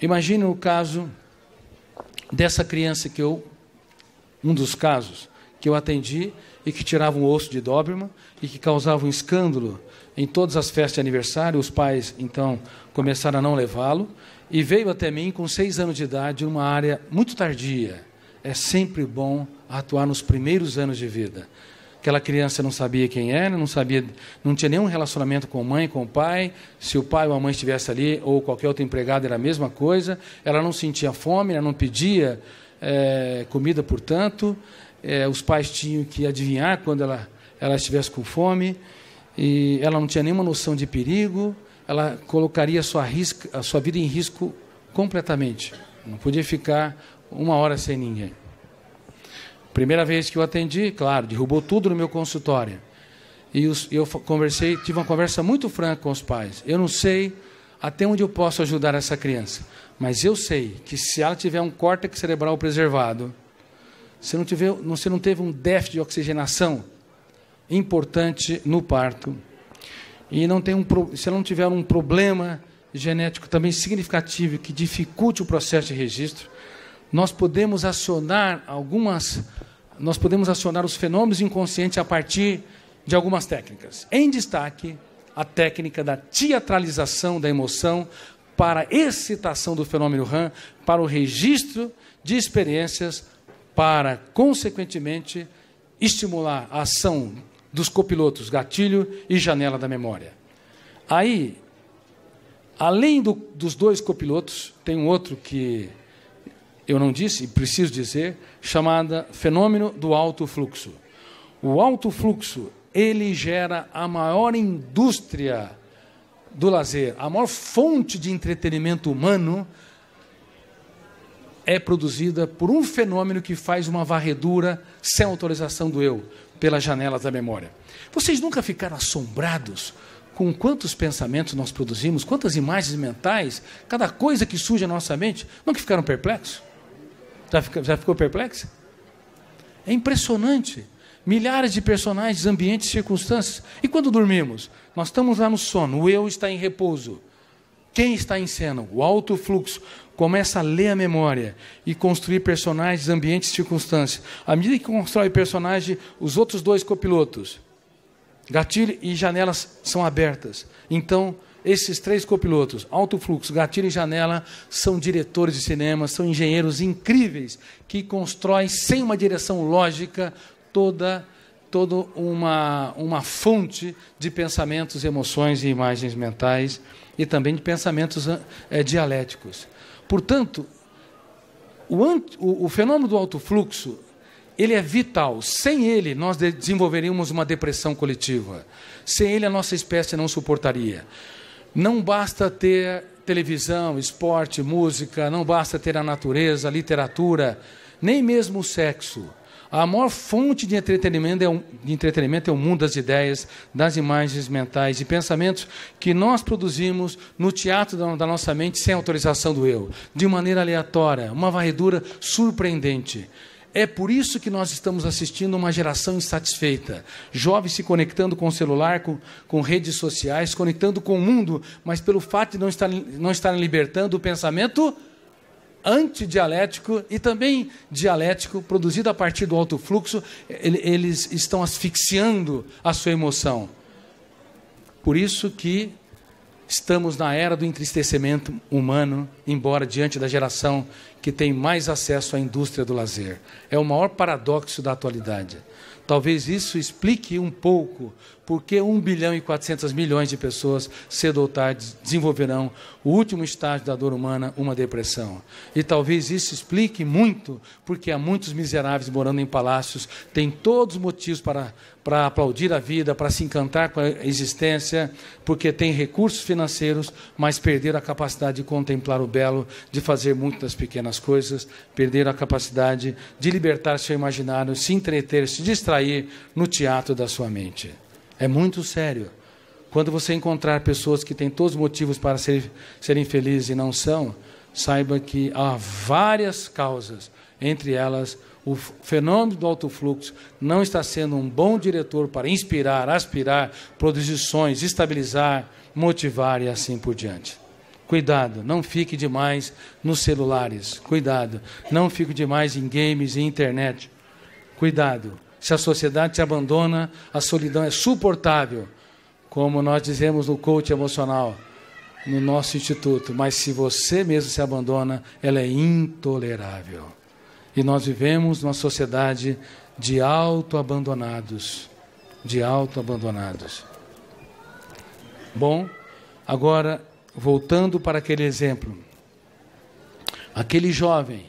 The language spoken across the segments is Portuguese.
Imagine o caso dessa criança que eu, um dos casos que eu atendi e que tirava um osso de Doberman e que causava um escândalo em todas as festas de aniversário. Os pais então começaram a não levá-lo e veio até mim com seis anos de idade, numa área muito tardia. É sempre bom atuar nos primeiros anos de vida. Aquela criança não sabia quem era, não sabia, não tinha nenhum relacionamento com a mãe, com o pai. Se o pai ou a mãe estivesse ali, ou qualquer outro empregado, era a mesma coisa. Ela não sentia fome, ela não pedia é, comida, portanto. É, os pais tinham que adivinhar quando ela, ela estivesse com fome. E ela não tinha nenhuma noção de perigo. Ela colocaria sua, a sua vida em risco completamente. Não podia ficar uma hora sem ninguém. Primeira vez que eu atendi, claro, derrubou tudo no meu consultório. E eu conversei, tive uma conversa muito franca com os pais. Eu não sei até onde eu posso ajudar essa criança, mas eu sei que se ela tiver um córtex cerebral preservado, se não, tiver, se não teve um déficit de oxigenação importante no parto, e não tem um, se ela não tiver um problema genético também significativo que dificulte o processo de registro, nós podemos acionar algumas nós podemos acionar os fenômenos inconscientes a partir de algumas técnicas. Em destaque, a técnica da teatralização da emoção para excitação do fenômeno RAM, para o registro de experiências, para, consequentemente, estimular a ação dos copilotos gatilho e janela da memória. Aí, além do, dos dois copilotos, tem um outro que eu não disse, preciso dizer, chamada fenômeno do alto fluxo. O alto fluxo, ele gera a maior indústria do lazer, a maior fonte de entretenimento humano é produzida por um fenômeno que faz uma varredura sem autorização do eu pelas janelas da memória. Vocês nunca ficaram assombrados com quantos pensamentos nós produzimos, quantas imagens mentais, cada coisa que surge na nossa mente, nunca ficaram perplexos? Já, fica, já ficou perplexo? É impressionante. Milhares de personagens, ambientes, circunstâncias. E quando dormimos? Nós estamos lá no sono, o eu está em repouso. Quem está em cena? O alto fluxo começa a ler a memória e construir personagens, ambientes, circunstâncias. À medida que constrói personagem, os outros dois copilotos, gatilho e janelas são abertas. Então, esses três copilotos, alto fluxo, gatilho e janela, são diretores de cinema, são engenheiros incríveis que constroem sem uma direção lógica toda toda uma uma fonte de pensamentos, emoções e imagens mentais e também de pensamentos é, dialéticos. Portanto, o, o, o fenômeno do alto fluxo ele é vital. Sem ele, nós desenvolveríamos uma depressão coletiva. Sem ele, a nossa espécie não suportaria. Não basta ter televisão, esporte, música, não basta ter a natureza, a literatura, nem mesmo o sexo. A maior fonte de entretenimento, é o, de entretenimento é o mundo das ideias, das imagens mentais e pensamentos que nós produzimos no teatro da, da nossa mente sem autorização do eu, de maneira aleatória, uma varredura surpreendente. É por isso que nós estamos assistindo uma geração insatisfeita. Jovens se conectando com o celular, com, com redes sociais, conectando com o mundo, mas pelo fato de não estarem, não estarem libertando o pensamento antidialético e também dialético, produzido a partir do alto fluxo, eles estão asfixiando a sua emoção. Por isso que Estamos na era do entristecimento humano, embora diante da geração que tem mais acesso à indústria do lazer. É o maior paradoxo da atualidade. Talvez isso explique um pouco por que 1 bilhão e 400 milhões de pessoas, cedo ou tarde, desenvolverão o último estágio da dor humana, uma depressão. E talvez isso explique muito, porque há muitos miseráveis morando em palácios, têm todos os motivos para, para aplaudir a vida, para se encantar com a existência, porque têm recursos financeiros, mas perderam a capacidade de contemplar o belo, de fazer muitas pequenas coisas, perderam a capacidade de libertar seu imaginário, se entreter, se distrair no teatro da sua mente. É muito sério. Quando você encontrar pessoas que têm todos os motivos para ser, serem felizes e não são, saiba que há várias causas, entre elas o fenômeno do alto fluxo não está sendo um bom diretor para inspirar, aspirar, produzir sonhos, estabilizar, motivar e assim por diante. Cuidado, não fique demais nos celulares. Cuidado, não fique demais em games e internet. Cuidado, se a sociedade te abandona, a solidão é suportável como nós dizemos no coach emocional, no nosso instituto, mas se você mesmo se abandona, ela é intolerável. E nós vivemos numa sociedade de autoabandonados, de autoabandonados. Bom, agora voltando para aquele exemplo. Aquele jovem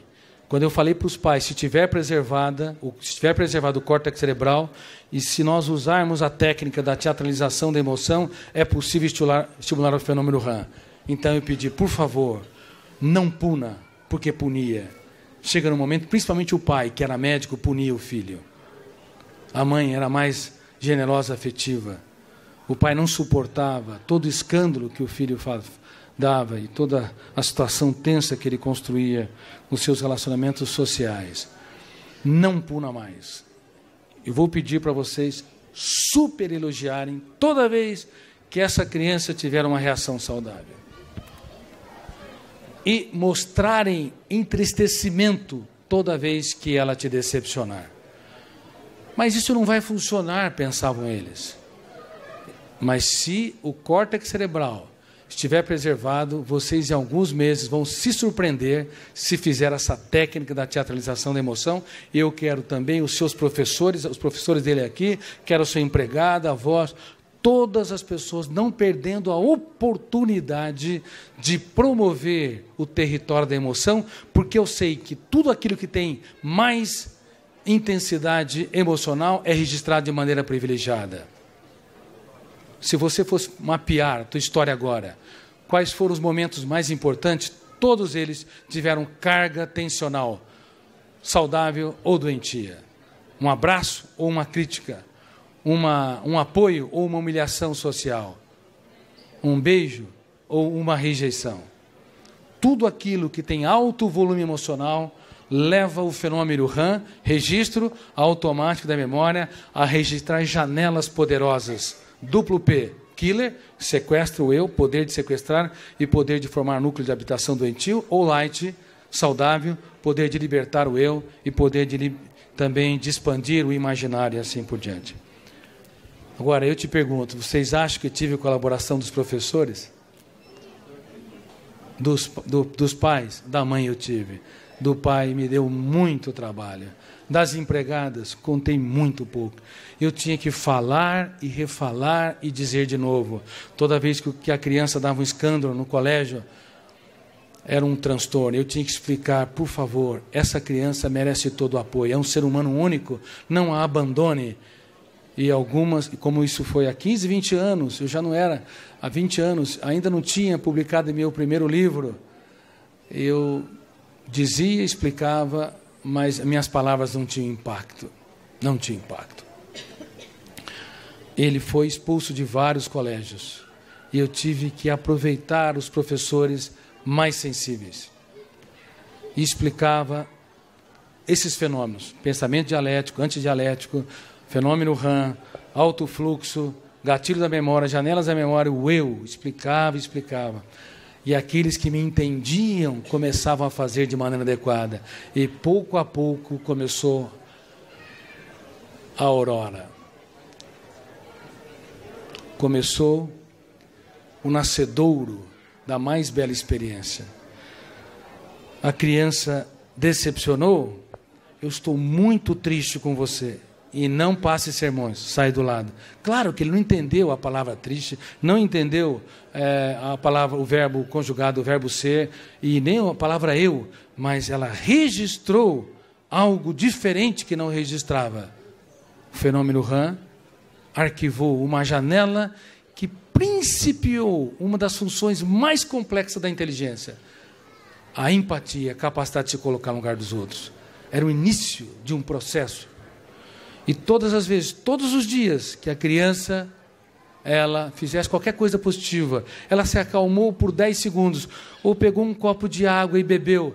quando eu falei para os pais, se tiver preservada, se tiver preservado o córtex cerebral e se nós usarmos a técnica da teatralização da emoção, é possível estimular, estimular o fenômeno RAM. Então eu pedi, por favor, não puna, porque punia. Chega no momento, principalmente o pai, que era médico, punia o filho. A mãe era mais generosa, afetiva. O pai não suportava todo o escândalo que o filho dava e toda a situação tensa que ele construía nos seus relacionamentos sociais. Não puna mais. Eu vou pedir para vocês super elogiarem toda vez que essa criança tiver uma reação saudável. E mostrarem entristecimento toda vez que ela te decepcionar. Mas isso não vai funcionar, pensavam eles. Mas se o córtex cerebral estiver preservado, vocês em alguns meses vão se surpreender se fizer essa técnica da teatralização da emoção. Eu quero também os seus professores, os professores dele aqui, quero a sua empregada, a voz, todas as pessoas não perdendo a oportunidade de promover o território da emoção, porque eu sei que tudo aquilo que tem mais intensidade emocional é registrado de maneira privilegiada se você fosse mapear a tua história agora, quais foram os momentos mais importantes, todos eles tiveram carga tensional, saudável ou doentia. Um abraço ou uma crítica, uma, um apoio ou uma humilhação social, um beijo ou uma rejeição. Tudo aquilo que tem alto volume emocional leva o fenômeno RAM, registro automático da memória, a registrar janelas poderosas Duplo P, killer, sequestra o eu, poder de sequestrar e poder de formar núcleo de habitação doentio, ou light, saudável, poder de libertar o eu e poder de também de expandir o imaginário e assim por diante. Agora, eu te pergunto, vocês acham que tive colaboração dos professores? Dos, do, dos pais? Da mãe eu tive. Do pai me deu muito trabalho das empregadas, contei muito pouco. Eu tinha que falar e refalar e dizer de novo. Toda vez que a criança dava um escândalo no colégio, era um transtorno. Eu tinha que explicar, por favor, essa criança merece todo o apoio. É um ser humano único, não a abandone. E algumas, como isso foi há 15, 20 anos, eu já não era, há 20 anos, ainda não tinha publicado meu primeiro livro. Eu dizia, explicava, mas minhas palavras não tinham impacto. Não tinham impacto. Ele foi expulso de vários colégios e eu tive que aproveitar os professores mais sensíveis. E explicava esses fenômenos: pensamento dialético, antidialético, fenômeno RAM, alto fluxo, gatilho da memória, janelas da memória, o eu. Explicava, explicava e aqueles que me entendiam começavam a fazer de maneira adequada. E pouco a pouco começou a aurora. Começou o nascedouro da mais bela experiência. A criança decepcionou? Eu estou muito triste com você e não passe sermões, sai do lado. Claro que ele não entendeu a palavra triste, não entendeu é, a palavra, o verbo conjugado, o verbo ser, e nem a palavra eu, mas ela registrou algo diferente que não registrava. O fenômeno RAM arquivou uma janela que principiou uma das funções mais complexas da inteligência. A empatia, a capacidade de se colocar no lugar dos outros. Era o início de um processo e todas as vezes, todos os dias que a criança ela fizesse qualquer coisa positiva, ela se acalmou por 10 segundos, ou pegou um copo de água e bebeu,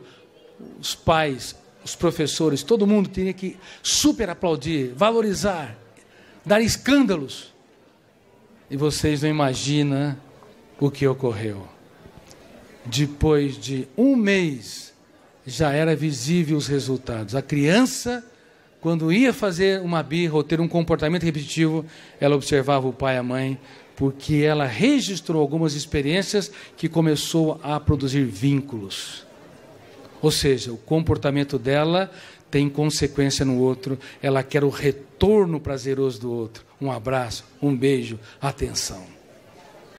os pais, os professores, todo mundo teria que super aplaudir, valorizar, dar escândalos. E vocês não imaginam o que ocorreu. Depois de um mês, já era visível os resultados. A criança quando ia fazer uma birra ou ter um comportamento repetitivo, ela observava o pai e a mãe, porque ela registrou algumas experiências que começou a produzir vínculos. Ou seja, o comportamento dela tem consequência no outro, ela quer o retorno prazeroso do outro. Um abraço, um beijo, atenção.